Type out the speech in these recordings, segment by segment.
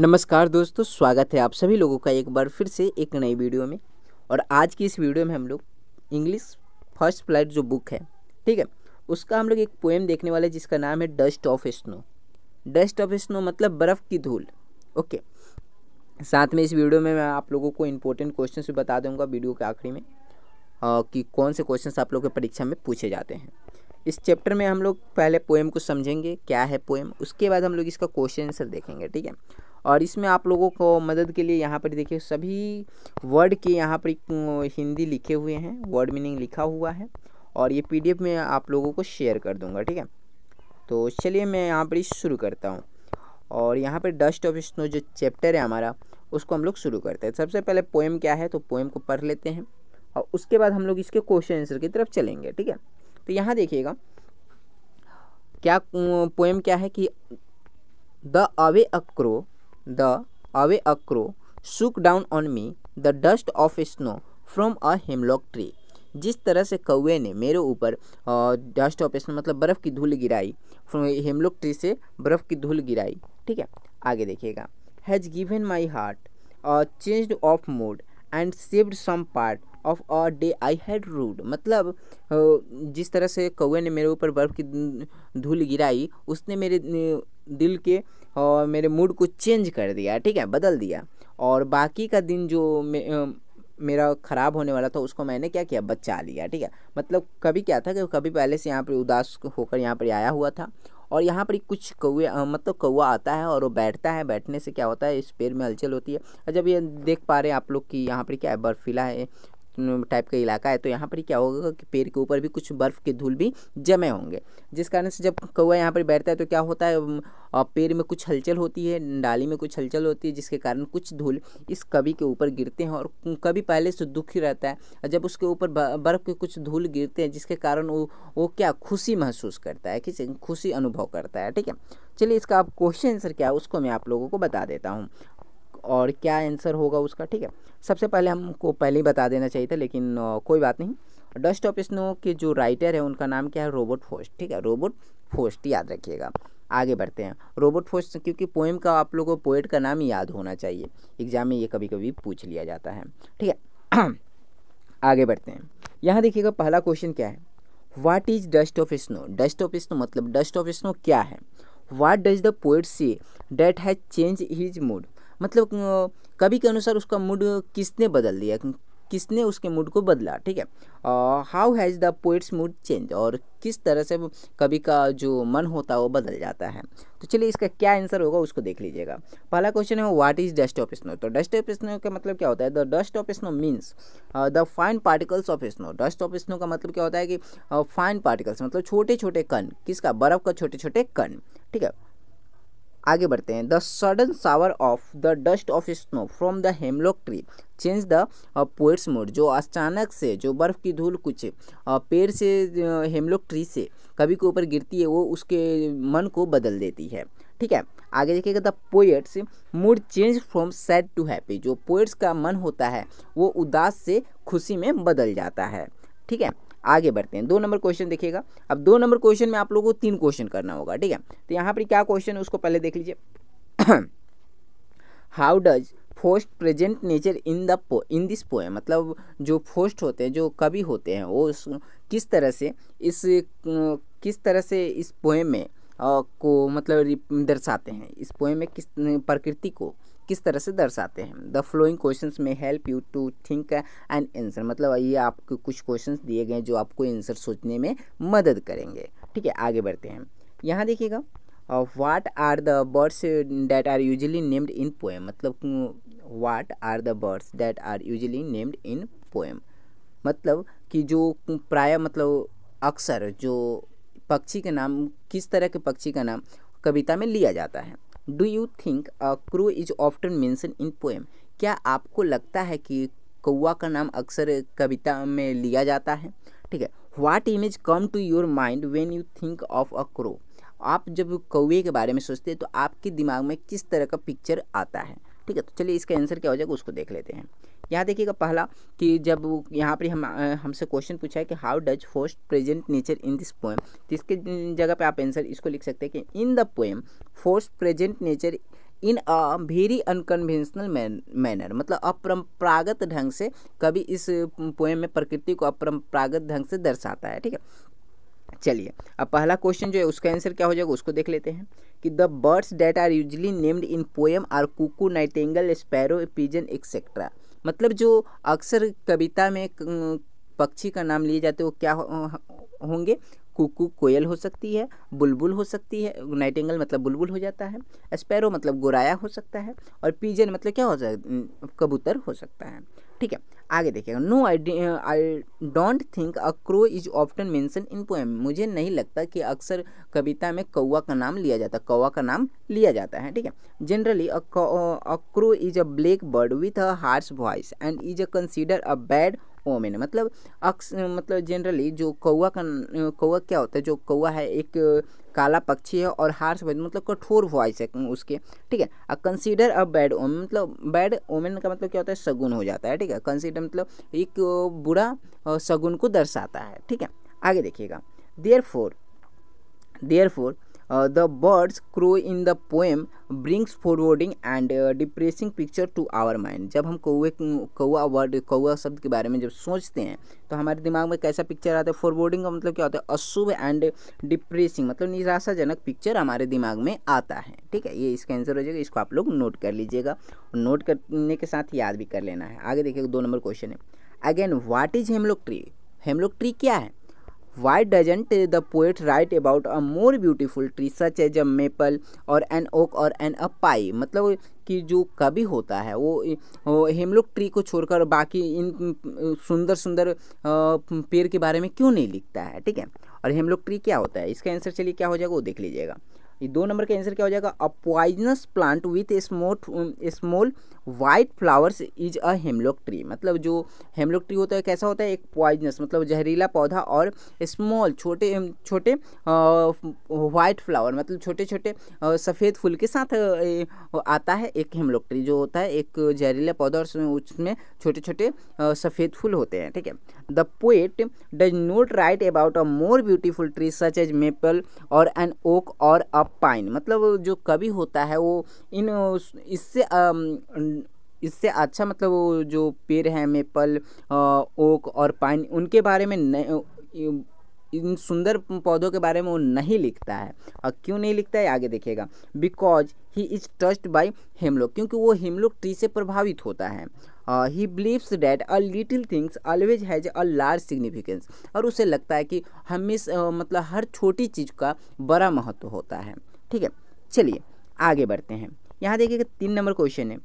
नमस्कार दोस्तों स्वागत है आप सभी लोगों का एक बार फिर से एक नई वीडियो में और आज की इस वीडियो में हम लोग इंग्लिश फर्स्ट फ्लाइट जो बुक है ठीक है उसका हम लोग एक पोएम देखने वाले जिसका नाम है dust of snow dust of snow मतलब बर्फ़ की धूल ओके साथ में इस वीडियो में मैं आप लोगों को इम्पोर्टेंट क्वेश्चन भी बता दूंगा वीडियो के आखिरी में आ, कि कौन से क्वेश्चन आप लोग के परीक्षा में पूछे जाते हैं इस चैप्टर में हम लोग पहले पोएम को समझेंगे क्या है पोएम उसके बाद हम लोग इसका क्वेश्चन आंसर देखेंगे ठीक है और इसमें आप लोगों को मदद के लिए यहाँ पर देखिए सभी वर्ड के यहाँ पर हिंदी लिखे हुए हैं वर्ड मीनिंग लिखा हुआ है और ये पी में आप लोगों को शेयर कर दूँगा ठीक है तो चलिए मैं यहाँ पर शुरू करता हूँ और यहाँ पर डस्ट ऑफ स्नो जो चैप्टर है हमारा उसको हम लोग शुरू करते हैं सबसे पहले पोएम क्या है तो पोएम को पढ़ लेते हैं और उसके बाद हम लोग इसके क्वेश्चन आंसर की तरफ चलेंगे ठीक है तो यहाँ देखिएगा क्या पोएम क्या है कि the way a crow the way a crow shook down on me the dust of snow from a hemlock tree जिस तरह से कौए ने मेरे ऊपर डस्ट ऑफ स्नो मतलब बर्फ़ की धूल गिराई हेमलॉक ट्री से बर्फ़ की धूल गिराई ठीक है आगे देखिएगा has given my heart change of mood and saved some part of a day I had rued मतलब जिस तरह से कौए ने मेरे ऊपर बर्फ़ की धूल गिराई उसने मेरे दिल के और मेरे मूड को चेंज कर दिया ठीक है बदल दिया और बाकी का दिन जो मे, मेरा ख़राब होने वाला था उसको मैंने क्या किया बचा लिया ठीक है मतलब कभी क्या था कि कभी पहले से यहाँ पर उदास होकर यहाँ पर आया हुआ था और यहाँ पर कुछ कौए मतलब कौआ आता है और वो बैठता है बैठने से क्या होता है इस पेड़ में हलचल होती है और जब ये देख पा रहे हैं आप लोग कि यहाँ पर क्या है बर्फीला है टाइप का इलाका है तो यहाँ पर क्या होगा कि पेड़ के ऊपर भी कुछ बर्फ़ के धूल भी जमे होंगे जिस कारण से जब कौआ यहाँ पर बैठता है तो क्या होता है पेड़ में कुछ हलचल होती है डाली में कुछ हलचल होती है जिसके कारण कुछ धूल इस कवि के ऊपर गिरते हैं और कभी पहले से दुखी रहता है जब उसके ऊपर बर्फ़ के कुछ धूल गिरते हैं जिसके कारण वो वो क्या खुशी महसूस करता है किसी खुशी अनुभव करता है ठीक है चलिए इसका आप क्वेश्चन आंसर क्या है उसको मैं आप लोगों को बता देता हूँ और क्या आंसर होगा उसका ठीक है सबसे पहले हमको पहले ही बता देना चाहिए था लेकिन कोई बात नहीं डस्ट ऑफ स्नो के जो राइटर है उनका नाम क्या है रोबोट फोस्ट ठीक है रोबोट फोस्ट याद रखिएगा आगे बढ़ते हैं रोबोट फोस्ट क्योंकि पोएम का आप लोगों को पोएट का नाम याद होना चाहिए एग्जाम में ये कभी कभी पूछ लिया जाता है ठीक है आगे बढ़ते हैं यहाँ देखिएगा पहला क्वेश्चन क्या है what is dust of snow dust of snow मतलब डस्ट ऑफ स्नो क्या है what does the poet see that has change his mood मतलब कभी के अनुसार उसका मूड किसने बदल दिया किसने उसके मूड को बदला ठीक है how has the poet's mood change और किस तरह से कभी का जो मन होता है वो बदल जाता है तो चलिए इसका क्या आंसर होगा उसको देख लीजिएगा पहला क्वेश्चन है what is dust of snow तो डस्ट ऑफ स्नो का मतलब क्या होता है the dust of snow means the fine particles of snow dust of snow का मतलब क्या होता है कि फाइन uh, पार्टिकल्स मतलब छोटे छोटे कण किसका बर्फ़ का छोटे छोटे कण ठीक है आगे बढ़ते हैं the sudden shower of the dust of snow from the hemlock tree change the poet's mood जो अचानक से जो बर्फ़ की धूल कुछ uh, पेड़ से हेमलॉक uh, ट्री से कभी के ऊपर गिरती है वो उसके मन को बदल देती है ठीक है आगे देखिएगा the poet's mood change from sad to happy जो पोएट्स का मन होता है वो उदास से खुशी में बदल जाता है ठीक है आगे बढ़ते हैं दो नंबर क्वेश्चन देखिएगा अब दो नंबर क्वेश्चन में आप लोगों को तीन क्वेश्चन करना होगा ठीक है तो यहाँ पर क्या क्वेश्चन है उसको पहले देख लीजिए how does Frost present nature in the poem in this poem मतलब जो फोस्ट होते हैं जो कवि होते हैं वो किस तरह से इस किस तरह से इस पोएम में को मतलब दर्शाते हैं इस पोएम में किस प्रकृति को किस तरह से दर्शाते हैं द फ्लोइंग क्वेश्चन में help you to think and answer मतलब ये आपको कुछ क्वेश्चन दिए गए जो आपको एंसर सोचने में मदद करेंगे ठीक है आगे बढ़ते हैं यहाँ देखिएगा what are the birds that are usually named in poem मतलब what are the birds that are usually named in poem मतलब कि जो प्राय मतलब अक्सर जो पक्षी के नाम किस तरह के पक्षी का नाम कविता में लिया जाता है do you think crow is often mention in poem क्या आपको लगता है कि कौआ का नाम अक्सर कविता में लिया जाता है ठीक है what image come to your mind when you think of a crow आप जब कौए के बारे में सोचते हैं तो आपके दिमाग में किस तरह का पिक्चर आता है ठीक है तो चलिए इसका आंसर क्या हो जाएगा उसको देख लेते हैं यहाँ देखिएगा पहला कि जब यहाँ पर हम हमसे क्वेश्चन पूछा है कि how does Frost present nature in this poem तो इसके जगह पे आप आंसर इसको लिख सकते हैं कि in the poem Frost present nature in a very unconventional manner मतलब अपरम्परागत ढंग से कभी इस पोएम में प्रकृति को अपरम्परागत ढंग से दर्शाता है ठीक है चलिए अब पहला क्वेश्चन जो है उसका आंसर क्या हो जाएगा उसको देख लेते हैं कि the birds that are usually named in poem are cuckoo nightingale sparrow pigeon etcetera मतलब जो अक्सर कविता में पक्षी का नाम लिए जाते वो क्या होंगे कुकू कोयल हो सकती है बुलबुल हो सकती है नाइटेंगल मतलब बुलबुल हो जाता है स्पैरो मतलब गुराया हो सकता है और पीजन मतलब क्या हो सकता कबूतर हो सकता है ठीक है आगे देखिएगा no I don't think a crow is often mention in poem मुझे नहीं लगता कि अक्सर कविता में कौआ का नाम लिया जाता कौआ का नाम लिया जाता है ठीक है generally a crow is a black bird with a harsh voice and is a consider a bad omen मतलब अक्स मतलब जनरली जो कौआ का कौआ क्या होता है जो कौआ है एक काला पक्षी है और हार्स वॉइस मतलब कठोर वॉइस है उसके ठीक है अ कंसीडर अ बैड ओमन मतलब बैड ओमेन का मतलब क्या होता है शगुन हो जाता है ठीक है कंसीडर मतलब एक बुरा शगुन को दर्शाता है ठीक है आगे देखिएगा therefore therefore the birds crow in the poem brings foreboding and depressing picture to our mind जब हम कौए कौआ वर्ड कौआ शब्द के बारे में जब सोचते हैं तो हमारे दिमाग में कैसा पिक्चर आता है फॉरवर्डिंग का मतलब क्या होता है अशुभ एंड डिप्रेसिंग मतलब निराशाजनक पिक्चर हमारे दिमाग में आता है ठीक है ये इसका आंसर हो जाएगा इसको आप लोग नोट कर लीजिएगा नोट करने के साथ याद भी कर लेना है आगे देखिएगा दो नंबर क्वेश्चन है again what is hemlock tree hemlock tree क्या है why doesn't the poet write about a more beautiful tree such as a maple or an oak or an a pine मतलब कि जो कवि होता है वो हेमलोक ट्री को छोड़कर बाकी इन सुंदर सुंदर पेड़ के बारे में क्यों नहीं लिखता है ठीक है और हेमलोक ट्री क्या होता है इसका आंसर चलिए क्या हो जाएगा वो देख लीजिएगा ये दो नंबर का आंसर क्या हो जाएगा a poisonous plant with smote small white flowers is a hemlock tree मतलब जो हेमलॉक ट्री होता है कैसा होता है एक पॉइजनस मतलब जहरीला पौधा और स्मॉल छोटे छोटे वाइट फ्लावर मतलब छोटे छोटे सफ़ेद फूल के साथ आता है एक हेमलॉक ट्री जो होता है एक जहरीला पौधा और उसमें उसमें छोटे छोटे सफ़ेद फूल होते हैं ठीक है the poet does not write about a more beautiful tree such as maple or an oak or a pine मतलब जो कवि होता है वो इन इससे इससे अच्छा मतलब वो जो पेड़ हैं मेपल ओक और पाइन उनके बारे में न इन सुंदर पौधों के बारे में वो नहीं लिखता है और क्यों नहीं लिखता है आगे देखिएगा because he is dust by hemlock क्योंकि वो हेमलोक ट्री से प्रभावित होता है he believes that a little things always has a large significance और उसे लगता है कि हमेशा uh, मतलब हर छोटी चीज़ का बड़ा महत्व होता है ठीक है चलिए आगे बढ़ते हैं यहाँ देखिएगा तीन नंबर क्वेश्चन है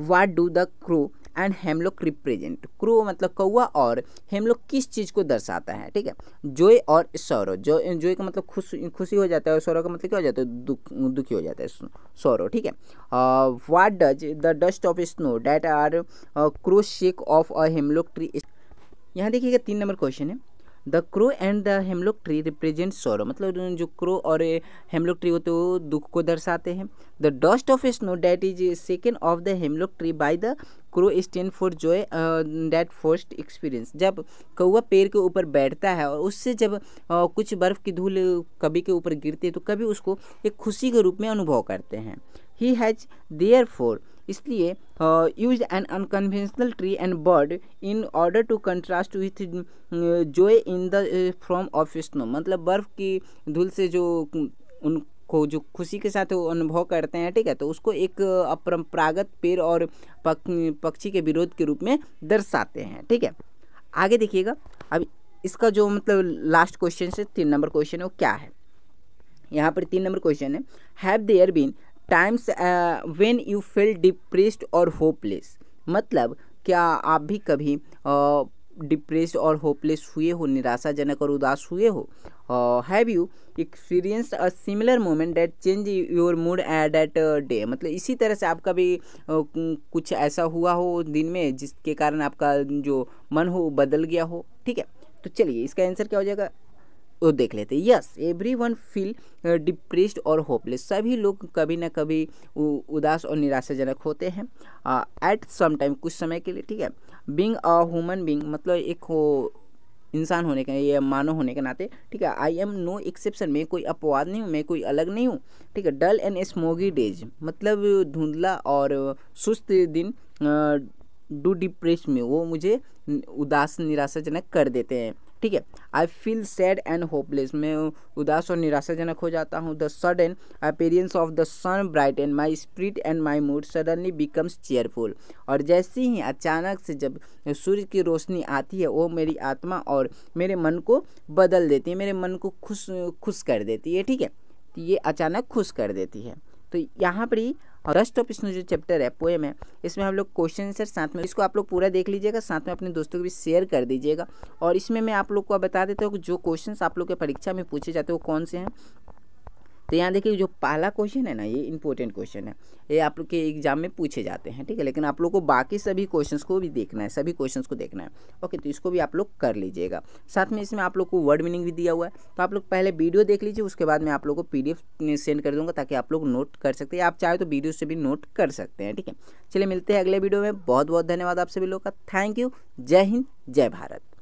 what do the crow and hemlock represent crow मतलब कौआ और हेमलोक किस चीज़ को दर्शाता है ठीक है जोय और सौरव जो जोय का मतलब खुश खुशी हो जाता है और सौरव का मतलब क्या हो जाता है दुख दुखी हो जाता है सौरव ठीक है what does the dust of snow that are crow shake off a hemlock tree यहाँ देखिएगा तीन नंबर क्वेश्चन है the crow and the hemlock tree represent sorrow मतलब जो क्रो और हेमलॉक ट्री होते वो दुख को दर्शाते हैं the dust of snow that is second off the hemlock tree by the crow stand for joy that first experience जब कौआ पेड़ के ऊपर बैठता है और उससे जब आ, uh, कुछ बर्फ़ की धूल कभी के ऊपर गिरती है तो कभी उसको एक खुशी के रूप में अनुभव करते हैं ही हैज़ देयर फोर इसलिए use an unconventional tree and bird in order to contrast with joy in the from of snow मतलब बर्फ़ की धूल से जो उन को जो खुशी के साथ अनुभव करते हैं ठीक है तो उसको एक अपरंपरागत पेड़ और पक, पक्षी के विरोध के रूप में दर्शाते हैं ठीक है आगे देखिएगा अब इसका जो मतलब लास्ट क्वेश्चन से तीन नंबर क्वेश्चन है वो क्या है यहाँ पर तीन नंबर क्वेश्चन है have there been times when you feel depressed और होपलेस मतलब क्या आप भी कभी uh, डिप्रेस और होपलेस हुए हो निराशाजनक और उदास हुए हो have you experience a similar moment that change your mood at that day मतलब इसी तरह से आपका भी कुछ ऐसा हुआ हो दिन में जिसके कारण आपका जो मन हो बदल गया हो ठीक है तो चलिए इसका आंसर क्या हो जाएगा तो देख लेते yes everyone feel depressed और होपलेस सभी लोग कभी ना कभी उदास और निराशाजनक होते हैं एट सम टाइम कुछ समय के लिए ठीक है बींग अ ह्यूमन बींग मतलब एक हो इंसान होने के या मानव होने के नाते ठीक है आई एम नो एक्सेप्शन मैं कोई अपवाद नहीं हूँ मैं कोई अलग नहीं हूँ ठीक है डल एंड स्मोगी डेज मतलब धुंधला और सुस्त दिन डू uh, डिप्रेस में वो मुझे उदास निराशाजनक कर देते हैं ठीक है I feel sad and hopeless मैं उदास और निराशाजनक हो जाता हूँ the sudden appearance of the sun bright and my spirit and my mood suddenly becomes cheerful और जैसे ही अचानक से जब सूर्य की रोशनी आती है वो मेरी आत्मा और मेरे मन को बदल देती है मेरे मन को खुश खुश कर देती है ठीक है ये अचानक खुश कर देती है तो यहाँ पर ही और रस्ट ऑफ इसमें जो चैप्टर है पोएम है इसमें हम लोग क्वेश्चन आंसर साथ में इसको आप लोग पूरा देख लीजिएगा साथ में अपने दोस्तों के भी शेयर कर दीजिएगा और इसमें मैं आप लोग को बता देता हूँ जो क्वेश्चन आप लोग के परीक्षा में पूछे जाते हैं वो कौन से हैं तो यहाँ देखिए जो पहला क्वेश्चन है ना ये इंपॉर्टेंट क्वेश्चन है ये आप लोग के एग्जाम में पूछे जाते हैं ठीक है लेकिन आप लोग को बाकी सभी क्वेश्चंस को भी देखना है सभी क्वेश्चंस को देखना है ओके तो इसको भी आप लोग कर लीजिएगा साथ में इसमें आप लोग को वर्ड मीनिंग भी दिया हुआ है तो आप लोग पहले वीडियो देख लीजिए उसके बाद मैं आप लोग को पी सेंड कर दूँगा ताकि आप लोग नोट कर सकते हैं आप चाहे तो वीडियो से भी नोट कर सकते हैं ठीक है चलिए मिलते हैं अगले वीडियो में बहुत बहुत धन्यवाद आप सभी लोग का थैंक यू जय हिंद जय भारत